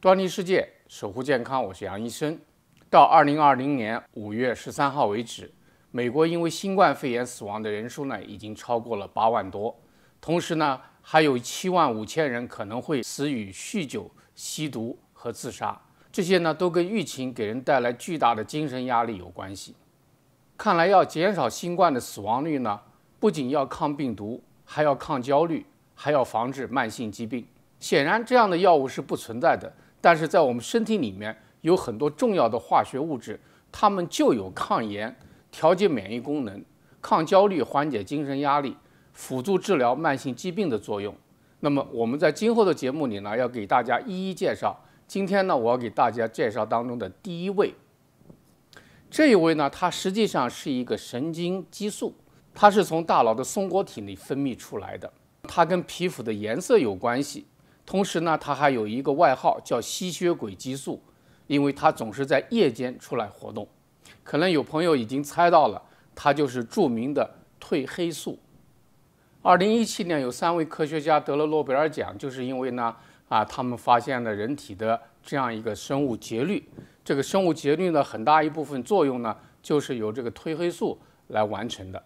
端倪世界，守护健康。我是杨医生。到二零二零年五月十三号为止，美国因为新冠肺炎死亡的人数呢，已经超过了八万多。同时呢，还有七万五千人可能会死于酗酒、吸毒和自杀。这些呢，都跟疫情给人带来巨大的精神压力有关系。看来要减少新冠的死亡率呢，不仅要抗病毒，还要抗焦虑，还要防治慢性疾病。显然，这样的药物是不存在的。但是在我们身体里面有很多重要的化学物质，它们就有抗炎、调节免疫功能、抗焦虑、缓解精神压力、辅助治疗慢性疾病的作用。那么我们在今后的节目里呢，要给大家一一介绍。今天呢，我要给大家介绍当中的第一位。这一位呢，它实际上是一个神经激素，它是从大脑的松果体里分泌出来的，它跟皮肤的颜色有关系。同时呢，它还有一个外号叫“吸血鬼激素”，因为它总是在夜间出来活动。可能有朋友已经猜到了，它就是著名的褪黑素。二零一七年有三位科学家得了诺贝尔奖，就是因为呢，啊，他们发现了人体的这样一个生物节律。这个生物节律呢，很大一部分作用呢，就是由这个褪黑素来完成的。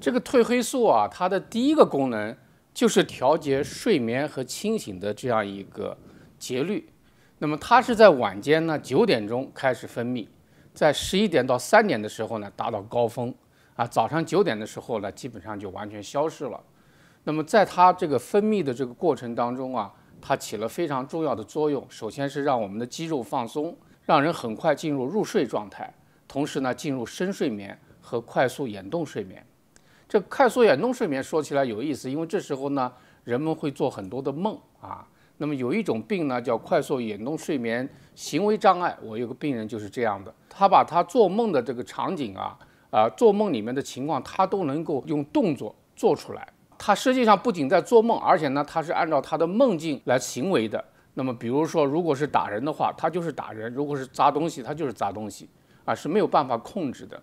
这个褪黑素啊，它的第一个功能。就是调节睡眠和清醒的这样一个节律，那么它是在晚间呢九点钟开始分泌，在十一点到三点的时候呢达到高峰，啊，早上九点的时候呢基本上就完全消失了。那么在它这个分泌的这个过程当中啊，它起了非常重要的作用。首先是让我们的肌肉放松，让人很快进入入睡状态，同时呢进入深睡眠和快速眼动睡眠。这快速眼动睡眠说起来有意思，因为这时候呢，人们会做很多的梦啊。那么有一种病呢，叫快速眼动睡眠行为障碍。我有个病人就是这样的，他把他做梦的这个场景啊，啊，做梦里面的情况，他都能够用动作做出来。他实际上不仅在做梦，而且呢，他是按照他的梦境来行为的。那么，比如说，如果是打人的话，他就是打人；如果是砸东西，他就是砸东西，啊，是没有办法控制的。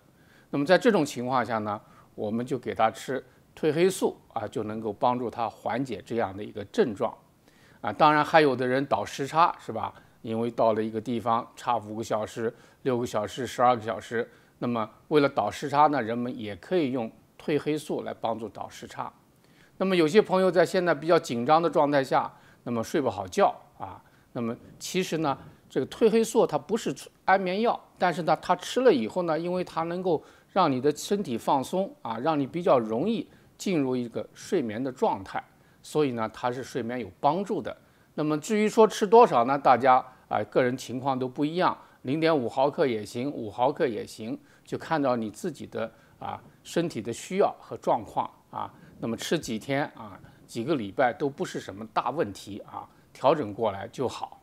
那么在这种情况下呢？我们就给他吃褪黑素啊，就能够帮助他缓解这样的一个症状啊。当然，还有的人倒时差是吧？因为到了一个地方差五个小时、六个小时、十二个小时，那么为了倒时差呢，人们也可以用褪黑素来帮助倒时差。那么有些朋友在现在比较紧张的状态下，那么睡不好觉啊。那么其实呢，这个褪黑素它不是安眠药，但是呢，它吃了以后呢，因为它能够。让你的身体放松啊，让你比较容易进入一个睡眠的状态，所以呢，它是睡眠有帮助的。那么至于说吃多少呢？大家啊，个人情况都不一样，零点五毫克也行，五毫克也行，就看到你自己的啊身体的需要和状况啊。那么吃几天啊，几个礼拜都不是什么大问题啊，调整过来就好。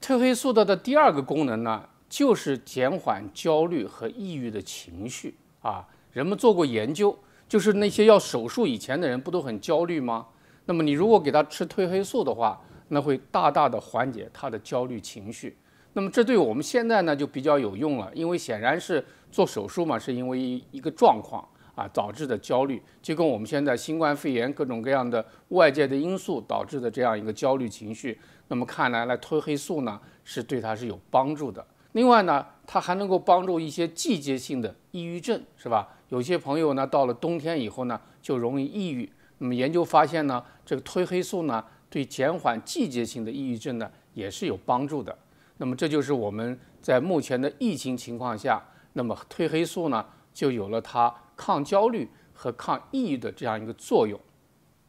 褪黑素的的第二个功能呢？就是减缓焦虑和抑郁的情绪啊。人们做过研究，就是那些要手术以前的人，不都很焦虑吗？那么你如果给他吃褪黑素的话，那会大大的缓解他的焦虑情绪。那么这对我们现在呢就比较有用了，因为显然是做手术嘛，是因为一一个状况啊导致的焦虑，就跟我们现在新冠肺炎各种各样的外界的因素导致的这样一个焦虑情绪。那么看来，来褪黑素呢是对他是有帮助的。另外呢，它还能够帮助一些季节性的抑郁症，是吧？有些朋友呢，到了冬天以后呢，就容易抑郁。那么研究发现呢，这个褪黑素呢，对减缓季节性的抑郁症呢，也是有帮助的。那么这就是我们在目前的疫情情况下，那么褪黑素呢，就有了它抗焦虑和抗抑郁的这样一个作用。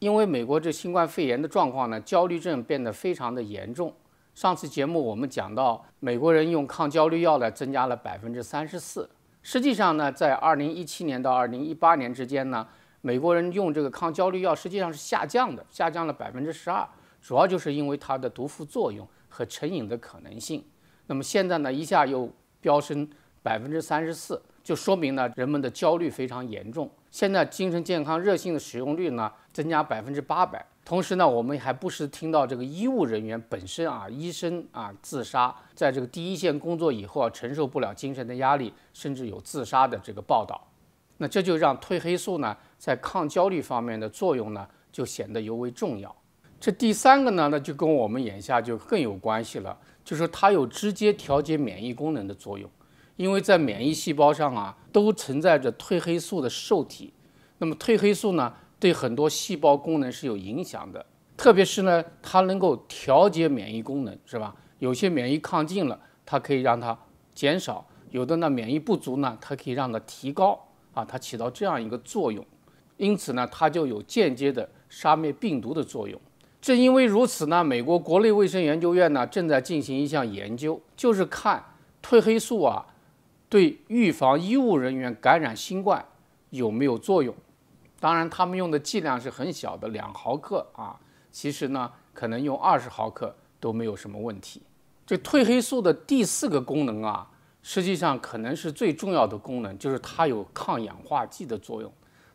因为美国这新冠肺炎的状况呢，焦虑症变得非常的严重。上次节目我们讲到，美国人用抗焦虑药呢增加了百分之三十四。实际上呢，在二零一七年到二零一八年之间呢，美国人用这个抗焦虑药实际上是下降的，下降了百分之十二，主要就是因为它的毒副作用和成瘾的可能性。那么现在呢，一下又飙升百分之三十四，就说明呢人们的焦虑非常严重。现在精神健康热性的使用率呢增加百分之八百，同时呢，我们还不时听到这个医务人员本身啊，医生啊自杀，在这个第一线工作以后啊，承受不了精神的压力，甚至有自杀的这个报道。那这就让褪黑素呢，在抗焦虑方面的作用呢，就显得尤为重要。这第三个呢，那就跟我们眼下就更有关系了，就是它有直接调节免疫功能的作用。因为在免疫细胞上啊，都存在着褪黑素的受体，那么褪黑素呢，对很多细胞功能是有影响的，特别是呢，它能够调节免疫功能，是吧？有些免疫亢进了，它可以让它减少；有的呢，免疫不足呢，它可以让它提高啊，它起到这样一个作用，因此呢，它就有间接的杀灭病毒的作用。正因为如此呢，美国国内卫生研究院呢正在进行一项研究，就是看褪黑素啊。对预防医务人员感染新冠有没有作用？当然，他们用的剂量是很小的，两毫克啊。其实呢，可能用二十毫克都没有什么问题。这褪黑素的第四个功能啊，实际上可能是最重要的功能，就是它有抗氧化剂的作用。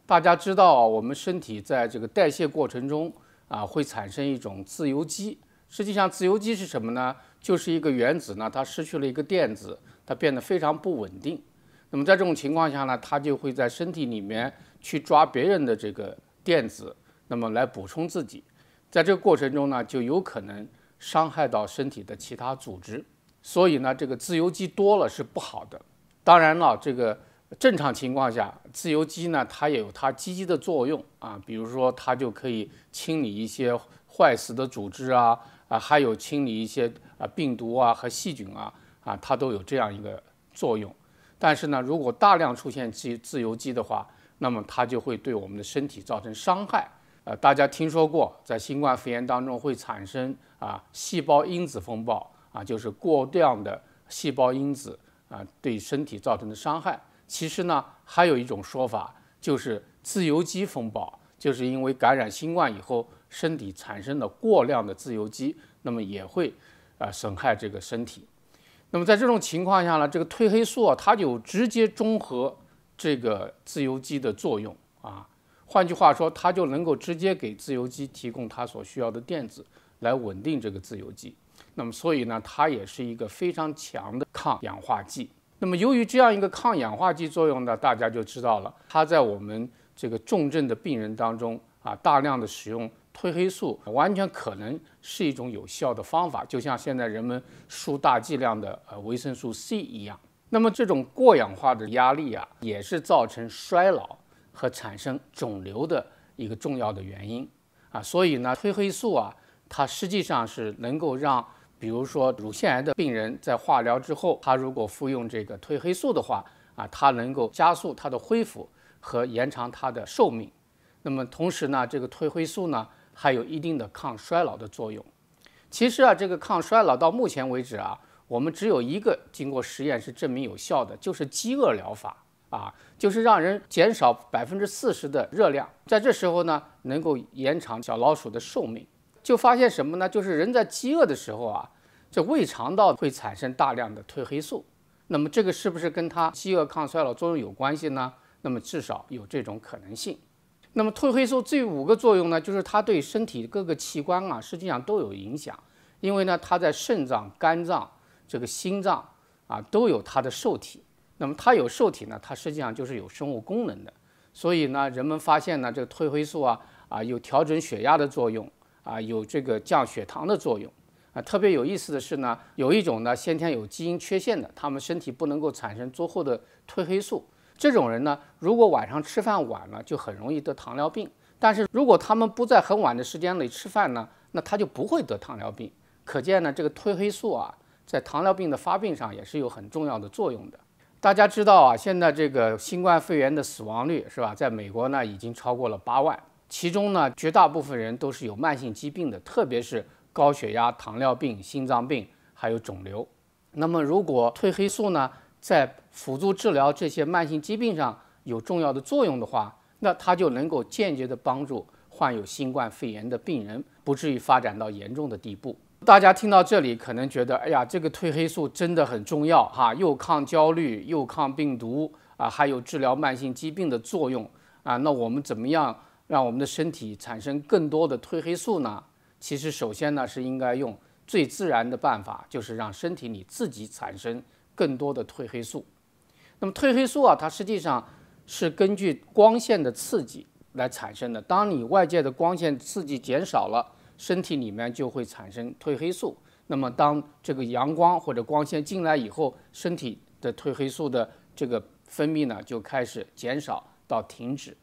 大家知道，我们身体在这个代谢过程中啊，会产生一种自由基。实际上，自由基是什么呢？就是一个原子呢，它失去了一个电子，它变得非常不稳定。那么在这种情况下呢，它就会在身体里面去抓别人的这个电子，那么来补充自己。在这个过程中呢，就有可能伤害到身体的其他组织。所以呢，这个自由基多了是不好的。当然了，这个正常情况下，自由基呢，它也有它积极的作用啊，比如说它就可以清理一些坏死的组织啊。啊，还有清理一些啊病毒啊和细菌啊，啊，它都有这样一个作用。但是呢，如果大量出现自自由基的话，那么它就会对我们的身体造成伤害。呃，大家听说过，在新冠肺炎当中会产生啊细胞因子风暴啊，就是过量的细胞因子啊对身体造成的伤害。其实呢，还有一种说法就是自由基风暴，就是因为感染新冠以后。身体产生的过量的自由基，那么也会啊损害这个身体。那么在这种情况下呢，这个褪黑素啊，它就直接中和这个自由基的作用啊。换句话说，它就能够直接给自由基提供它所需要的电子，来稳定这个自由基。那么所以呢，它也是一个非常强的抗氧化剂。那么由于这样一个抗氧化剂作用呢，大家就知道了，它在我们这个重症的病人当中啊，大量的使用。褪黑素完全可能是一种有效的方法，就像现在人们输大剂量的呃维生素 C 一样。那么这种过氧化的压力啊，也是造成衰老和产生肿瘤的一个重要的原因啊。所以呢，褪黑素啊，它实际上是能够让，比如说乳腺癌的病人在化疗之后，他如果服用这个褪黑素的话啊，它能够加速它的恢复和延长它的寿命。那么同时呢，这个褪黑素呢。还有一定的抗衰老的作用。其实啊，这个抗衰老到目前为止啊，我们只有一个经过实验是证明有效的，就是饥饿疗法啊，就是让人减少百分之四十的热量，在这时候呢，能够延长小老鼠的寿命。就发现什么呢？就是人在饥饿的时候啊，这胃肠道会产生大量的褪黑素。那么这个是不是跟它饥饿抗衰老作用有关系呢？那么至少有这种可能性。那么褪黑素这五个作用呢，就是它对身体各个器官啊，实际上都有影响，因为呢，它在肾脏、肝脏、这个心脏啊，都有它的受体。那么它有受体呢，它实际上就是有生物功能的。所以呢，人们发现呢，这个褪黑素啊啊，有调整血压的作用，啊，有这个降血糖的作用。啊，特别有意思的是呢，有一种呢，先天有基因缺陷的，他们身体不能够产生足够的褪黑素。这种人呢，如果晚上吃饭晚了，就很容易得糖尿病。但是如果他们不在很晚的时间内吃饭呢，那他就不会得糖尿病。可见呢，这个褪黑素啊，在糖尿病的发病上也是有很重要的作用的。大家知道啊，现在这个新冠肺炎的死亡率是吧，在美国呢已经超过了八万，其中呢绝大部分人都是有慢性疾病的，特别是高血压、糖尿病、心脏病还有肿瘤。那么如果褪黑素呢？在辅助治疗这些慢性疾病上有重要的作用的话，那它就能够间接的帮助患有新冠肺炎的病人不至于发展到严重的地步。大家听到这里可能觉得，哎呀，这个褪黑素真的很重要哈，又抗焦虑又抗病毒啊，还有治疗慢性疾病的作用啊。那我们怎么样让我们的身体产生更多的褪黑素呢？其实，首先呢是应该用最自然的办法，就是让身体里自己产生。更多的褪黑素，那么褪黑素啊，它实际上是根据光线的刺激来产生的。当你外界的光线刺激减少了，身体里面就会产生褪黑素。那么当这个阳光或者光线进来以后，身体的褪黑素的这个分泌呢，就开始减少到停止。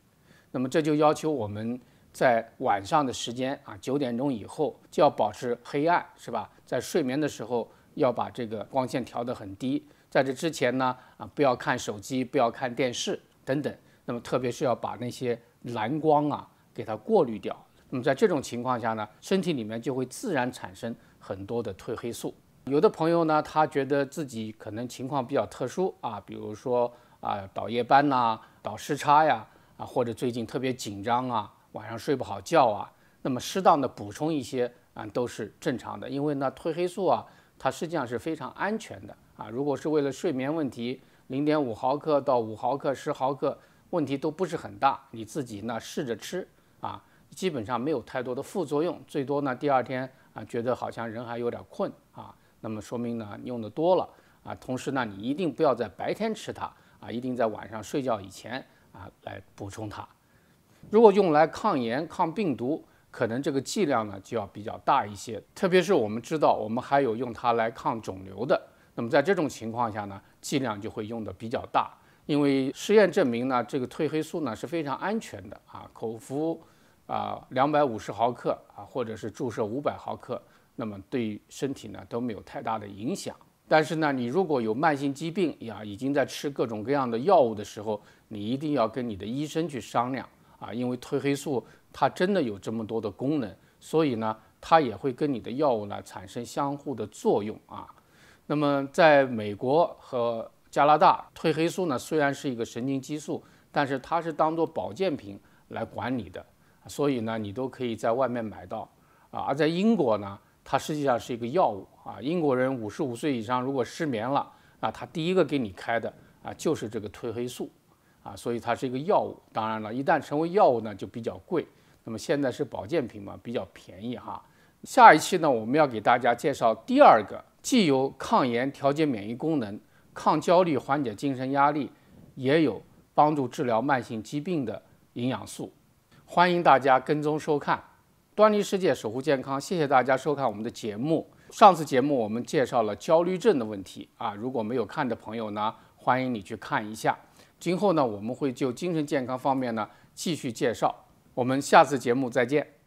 那么这就要求我们在晚上的时间啊，九点钟以后就要保持黑暗，是吧？在睡眠的时候。要把这个光线调得很低，在这之前呢啊，不要看手机，不要看电视等等。那么特别是要把那些蓝光啊给它过滤掉。那么在这种情况下呢，身体里面就会自然产生很多的褪黑素。有的朋友呢，他觉得自己可能情况比较特殊啊，比如说啊倒夜班呐，倒时差呀，啊或者最近特别紧张啊，晚上睡不好觉啊，那么适当的补充一些啊都是正常的，因为呢褪黑素啊。它实际上是非常安全的啊！如果是为了睡眠问题，零点五毫克到五毫克、十毫克，问题都不是很大。你自己呢试着吃啊，基本上没有太多的副作用，最多呢第二天啊觉得好像人还有点困啊，那么说明呢你用的多了啊。同时呢你一定不要在白天吃它啊，一定在晚上睡觉以前啊来补充它。如果用来抗炎、抗病毒。可能这个剂量呢就要比较大一些，特别是我们知道我们还有用它来抗肿瘤的，那么在这种情况下呢，剂量就会用的比较大，因为实验证明呢，这个褪黑素呢是非常安全的啊，口服啊两百五十毫克啊，或者是注射五百毫克，那么对身体呢都没有太大的影响。但是呢，你如果有慢性疾病呀，已经在吃各种各样的药物的时候，你一定要跟你的医生去商量。啊，因为褪黑素它真的有这么多的功能，所以呢，它也会跟你的药物呢产生相互的作用啊。那么，在美国和加拿大，褪黑素呢虽然是一个神经激素，但是它是当做保健品来管理的，所以呢，你都可以在外面买到啊。而在英国呢，它实际上是一个药物啊。英国人五十五岁以上如果失眠了啊，他第一个给你开的啊就是这个褪黑素。啊，所以它是一个药物，当然了，一旦成为药物呢，就比较贵。那么现在是保健品嘛，比较便宜哈。下一期呢，我们要给大家介绍第二个，既有抗炎、调节免疫功能、抗焦虑、缓解精神压力，也有帮助治疗慢性疾病的营养素。欢迎大家跟踪收看《端倪世界守护健康》，谢谢大家收看我们的节目。上次节目我们介绍了焦虑症的问题啊，如果没有看的朋友呢，欢迎你去看一下。今后呢，我们会就精神健康方面呢继续介绍。我们下次节目再见。